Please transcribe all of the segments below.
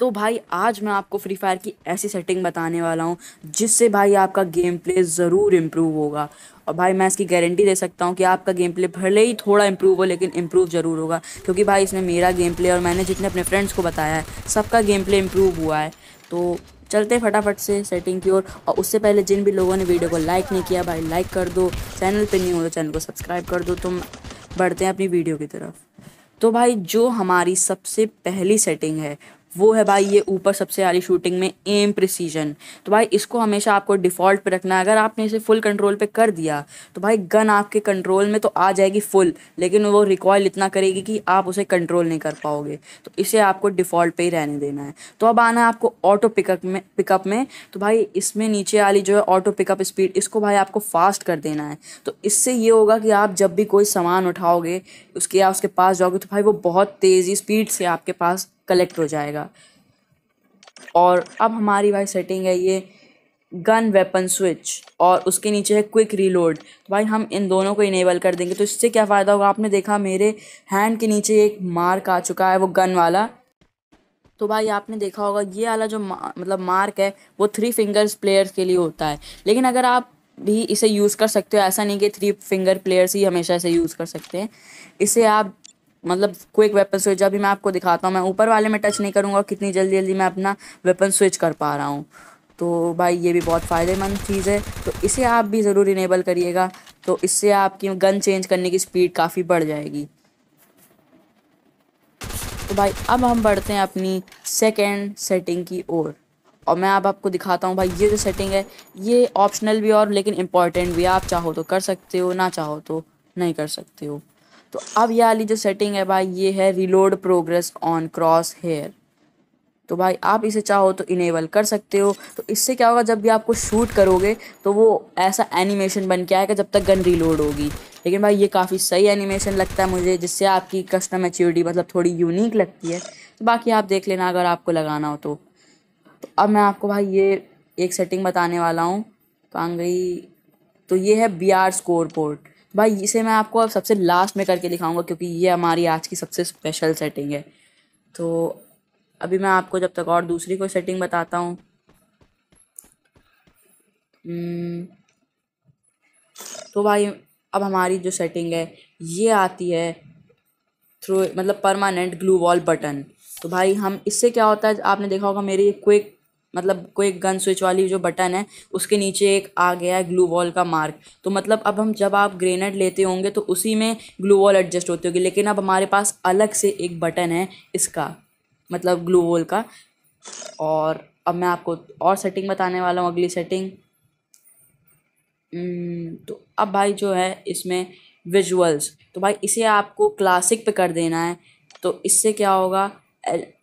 तो भाई आज मैं आपको फ्री फायर की ऐसी सेटिंग बताने वाला हूँ जिससे भाई आपका गेम प्ले ज़रूर इम्प्रूव होगा और भाई मैं इसकी गारंटी दे सकता हूँ कि आपका गेम प्ले भले ही थोड़ा इम्प्रूव हो लेकिन इम्प्रूव ज़रूर होगा क्योंकि भाई इसमें मेरा गेम प्ले और मैंने जितने अपने फ्रेंड्स को बताया है सबका गेम प्ले इम्प्रूव हुआ है तो चलते फटाफट से सेटिंग की ओर और, और उससे पहले जिन भी लोगों ने वीडियो को लाइक नहीं किया भाई लाइक कर दो चैनल पर नहीं हो तो चैनल को सब्सक्राइब कर दो तुम तो बढ़ते हैं अपनी वीडियो की तरफ तो भाई जो हमारी सबसे पहली सेटिंग है वो है भाई ये ऊपर सबसे आ रही शूटिंग में एम प्रिसीजन तो भाई इसको हमेशा आपको डिफ़ॉल्ट पे रखना है अगर आपने इसे फुल कंट्रोल पे कर दिया तो भाई गन आपके कंट्रोल में तो आ जाएगी फुल लेकिन वो रिकॉयल इतना करेगी कि आप उसे कंट्रोल नहीं कर पाओगे तो इसे आपको डिफ़ॉल्ट पे ही रहने देना है तो अब आना है आपको ऑटो पिकअप में पिकअप में तो भाई इसमें नीचे वाली जो है ऑटो पिकअप स्पीड इसको भाई आपको फास्ट कर देना है तो इससे ये होगा कि आप जब भी कोई सामान उठाओगे उसके या उसके पास जाओगे तो भाई वो बहुत तेज़ी स्पीड से आपके पास कलेक्ट हो जाएगा और अब हमारी भाई सेटिंग है ये गन वेपन स्विच और उसके नीचे है क्विक रीलोड तो भाई हम इन दोनों को इनेबल कर देंगे तो इससे क्या फ़ायदा होगा आपने देखा मेरे हैंड के नीचे एक मार्क आ चुका है वो गन वाला तो भाई आपने देखा होगा ये वाला जो मा, मतलब मार्क है वो थ्री फिंगर्स प्लेयर्स के लिए होता है लेकिन अगर आप भी इसे यूज़ कर सकते हो ऐसा नहीं कि थ्री फिंगर प्लेयर्स ही हमेशा इसे यूज़ कर सकते हैं इसे आप मतलब क्विक वेपन स्विच अभी मैं आपको दिखाता हूँ मैं ऊपर वाले में टच नहीं करूँगा कितनी जल्दी जल्दी मैं अपना वेपन स्विच कर पा रहा हूँ तो भाई ये भी बहुत फ़ायदेमंद चीज़ है तो इसे आप भी ज़रूर इनेबल करिएगा तो इससे आपकी गन चेंज करने की स्पीड काफ़ी बढ़ जाएगी तो भाई अब हम बढ़ते हैं अपनी सेकेंड सेटिंग की ओर और मैं अब आपको दिखाता हूँ भाई ये जो सेटिंग है ये ऑप्शनल भी और लेकिन इम्पॉर्टेंट भी आप चाहो तो कर सकते हो ना चाहो तो नहीं कर सकते हो तो अब ये वाली जो सेटिंग है भाई ये है reload progress on cross hair तो भाई आप इसे चाहो तो इनेबल कर सकते हो तो इससे क्या होगा जब भी आपको शूट करोगे तो वो ऐसा एनिमेशन बन के आएगा जब तक गन रीलोड होगी लेकिन भाई ये काफ़ी सही एनिमेशन लगता है मुझे जिससे आपकी कस्टम एच्योरिटी मतलब थोड़ी यूनिक लगती है तो बाकी आप देख लेना अगर आपको लगाना हो तो, तो अब मैं आपको भाई ये एक सेटिंग बताने वाला हूँ कांगई तो, तो ये है बी आर स्कोर पोर्ट भाई इसे मैं आपको अब सबसे लास्ट में करके दिखाऊंगा क्योंकि ये हमारी आज की सबसे स्पेशल सेटिंग है तो अभी मैं आपको जब तक और दूसरी कोई सेटिंग बताता हूँ hmm. तो भाई अब हमारी जो सेटिंग है ये आती है थ्रू मतलब परमानेंट ग्लू वॉल बटन तो भाई हम इससे क्या होता है आपने देखा होगा मेरी क्विक मतलब कोई गन स्विच वाली जो बटन है उसके नीचे एक आ गया है ग्लू वॉल का मार्क तो मतलब अब हम जब आप ग्रेनेड लेते होंगे तो उसी में ग्लू वॉल एडजस्ट होती होगी लेकिन अब हमारे पास अलग से एक बटन है इसका मतलब ग्लू वॉल का और अब मैं आपको और सेटिंग बताने वाला हूँ अगली सेटिंग तो अब भाई जो है इसमें विजुअल्स तो भाई इसे आपको क्लासिक पे कर देना है तो इससे क्या होगा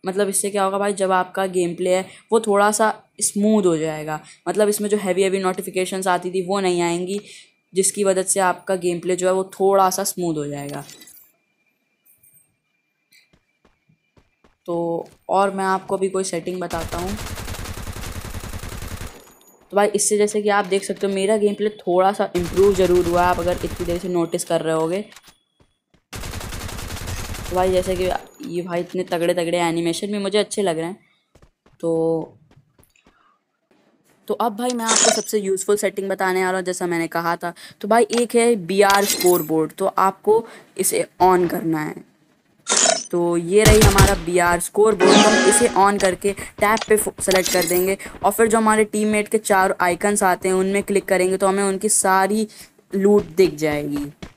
मतलब इससे क्या होगा भाई जब आपका गेम प्ले है वो थोड़ा सा स्मूथ हो जाएगा मतलब इसमें जो हैवी हैवी नोटिफिकेशन आती थी वो नहीं आएंगी जिसकी वजह से आपका गेम प्ले जो है वो थोड़ा सा स्मूथ हो जाएगा तो और मैं आपको भी कोई सेटिंग बताता हूँ तो भाई इससे जैसे कि आप देख सकते हो मेरा गेम प्ले थोड़ा सा इम्प्रूव ज़रूर हुआ आप अगर इतनी देर से नोटिस कर रहे होगे तो भाई जैसे कि ये भाई इतने तगड़े तगड़े एनिमेशन भी मुझे अच्छे लग रहे हैं तो तो अब भाई मैं आपको सबसे यूज़फुल सेटिंग बताने वाला हूँ जैसा मैंने कहा था तो भाई एक है बी आर स्कोर बोर्ड तो आपको इसे ऑन करना है तो ये रही हमारा बी आर स्कोर बोर्ड हम इसे ऑन करके टैप पे सेलेक्ट कर देंगे और फिर जो हमारे टीममेट के चार आइकन्स आते हैं उनमें क्लिक करेंगे तो हमें उनकी सारी लूट दिख जाएगी